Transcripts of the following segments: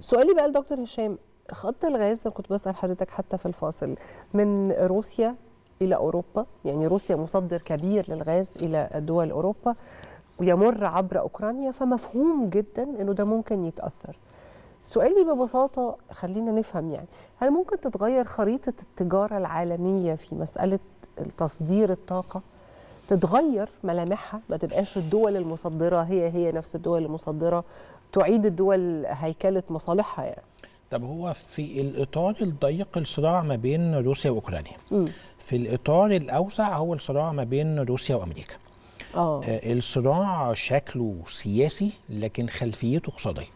سؤالي بقى لدكتور هشام خط الغاز انا كنت بسال حضرتك حتى في الفاصل من روسيا الى اوروبا يعني روسيا مصدر كبير للغاز الى دول اوروبا ويمر عبر اوكرانيا فمفهوم جدا انه ده ممكن يتاثر سؤالي ببساطه خلينا نفهم يعني هل ممكن تتغير خريطه التجاره العالميه في مساله تصدير الطاقه تتغير ملامحها ما تبقاش الدول المصدره هي هي نفس الدول المصدره تعيد الدول هيكله مصالحها يعني طب هو في الاطار الضيق الصراع ما بين روسيا واوكرانيا م. في الاطار الاوسع هو الصراع ما بين روسيا وامريكا أوه. آه الصراع شكله سياسي لكن خلفيته اقتصاديه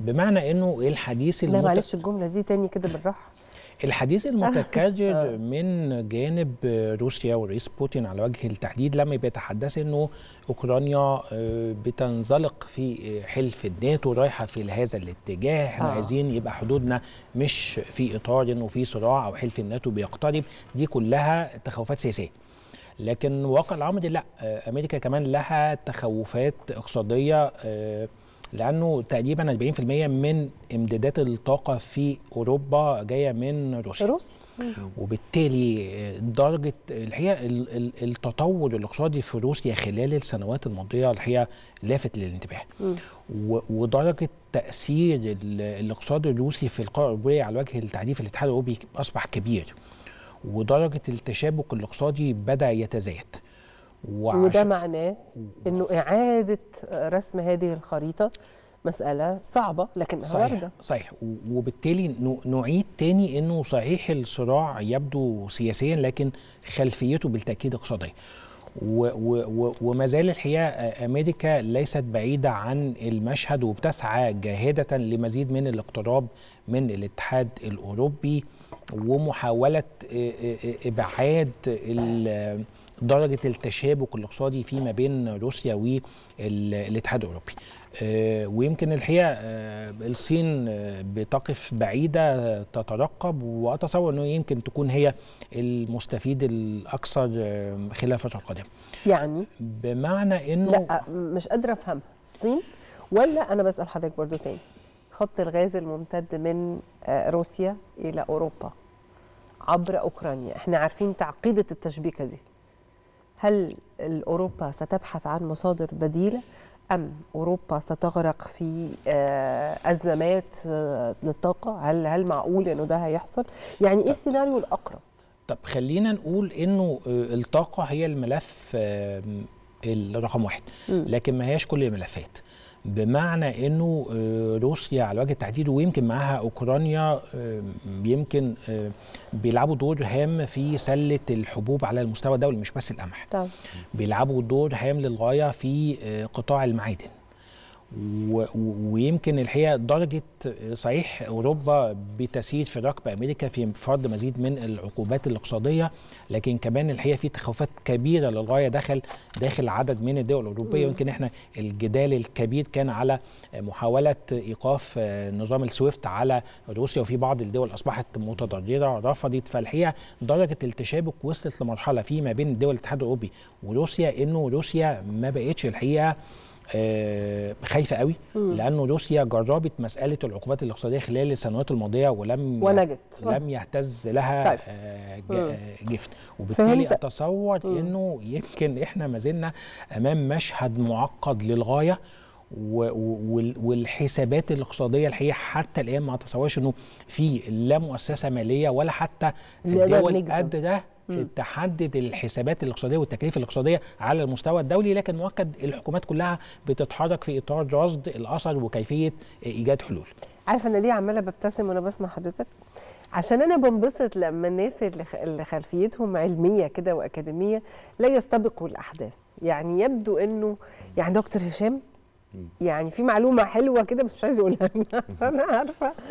بمعنى انه الحديث المت... لا معلش الجمله دي تاني كده بالراحه الحديث المتكرر آه. من جانب روسيا والرئيس بوتين على وجه التحديد لما بيتحدث انه اوكرانيا آه، بتنزلق في آه، حلف الناتو رايحه في هذا الاتجاه احنا آه. عايزين يبقى حدودنا مش في اطار انه في صراع او حلف الناتو بيقترب دي كلها تخوفات سياسيه لكن واقع الامر لا امريكا كمان لها تخوفات اقتصاديه لانه تقريبا 40% من امدادات الطاقه في اوروبا جايه من روسيا روسيا وبالتالي آه، درجه الحقيقه التطور الاقتصادي في روسيا خلال السنوات الماضيه الحقيقه لافت للانتباه ودرجه تاثير الاقتصاد الروسي في القاره الاوروبيه على وجه التحديد في الاتحاد الاوروبي اصبح كبير ودرجه التشابك الاقتصادي بدا يتزايد وده معناه انه اعاده رسم هذه الخريطه مسألة صعبة لكنها صحيح واردة صحيح وبالتالي نعيد تاني أنه صحيح الصراع يبدو سياسيا لكن خلفيته بالتأكيد اقتصادية وما زال الحقيقة أمريكا ليست بعيدة عن المشهد وبتسعى جاهدة لمزيد من الاقتراب من الاتحاد الأوروبي ومحاولة إبعاد درجه التشابك الاقتصادي فيما بين روسيا والاتحاد الاوروبي آه، ويمكن الحقيقه آه، الصين آه، بتقف بعيده تترقب واتصور انه يمكن تكون هي المستفيد الاكثر خلال الفتره القادمه يعني بمعنى انه لا مش قادره افهمها الصين ولا انا بسال حضرتك برضو تاني خط الغاز الممتد من روسيا الى اوروبا عبر اوكرانيا احنا عارفين تعقيده التشبيكه دي هل أوروبا ستبحث عن مصادر بديلة أم أوروبا ستغرق في آه، أزمات آه، للطاقة هل هل معقول إنه ده هيحصل يعني إيه السيناريو الأقرب طب خلينا نقول إنه آه، الطاقة هي الملف رقم واحد لكن ما هياش كل الملفات بمعنى انه آه، روسيا على وجه التحديد ويمكن معاها اوكرانيا آه، يمكن آه، بيلعبوا دور هام في سله الحبوب على المستوى الدولي مش بس القمح بيلعبوا دور هام للغايه في قطاع المعادن ويمكن الحقيقه درجه صحيح اوروبا بتسييد في ركب امريكا في فرض مزيد من العقوبات الاقتصاديه لكن كمان الحقيقه في تخوفات كبيره للغايه داخل داخل عدد من الدول الاوروبيه ويمكن احنا الجدال الكبير كان على محاوله ايقاف نظام السويفت على روسيا وفي بعض الدول اصبحت متضرره رفضت فالحقيقه درجه التشابك وصلت لمرحله فيما بين دول الاتحاد الاوروبي وروسيا انه روسيا ما بقتش الحقيقه آه، خايفه قوي مم. لانه روسيا جربت مساله العقوبات الاقتصاديه خلال السنوات الماضيه ولم ونجت لم يهتز لها طيب. آه، آه، جفت وبالتالي فهمت. اتصور مم. انه يمكن احنا ما زلنا امام مشهد معقد للغايه والحسابات الاقتصاديه الحقيقه حتى الان ما اتصورش انه في لا مؤسسه ماليه ولا حتى الدول قادره تحدد الحسابات الاقتصاديه والتكاليف الاقتصاديه على المستوى الدولي لكن مؤكد الحكومات كلها بتتحرك في اطار رصد الاثر وكيفيه ايجاد حلول. عارفه انا ليه عماله ببتسم وانا بسمع حضرتك؟ عشان انا بنبسط لما الناس اللي خلفيتهم علميه كده واكاديميه لا يستبقوا الاحداث، يعني يبدو انه يعني دكتور هشام يعني في معلومه حلوه كده بس مش عايز اقولها انا عارفه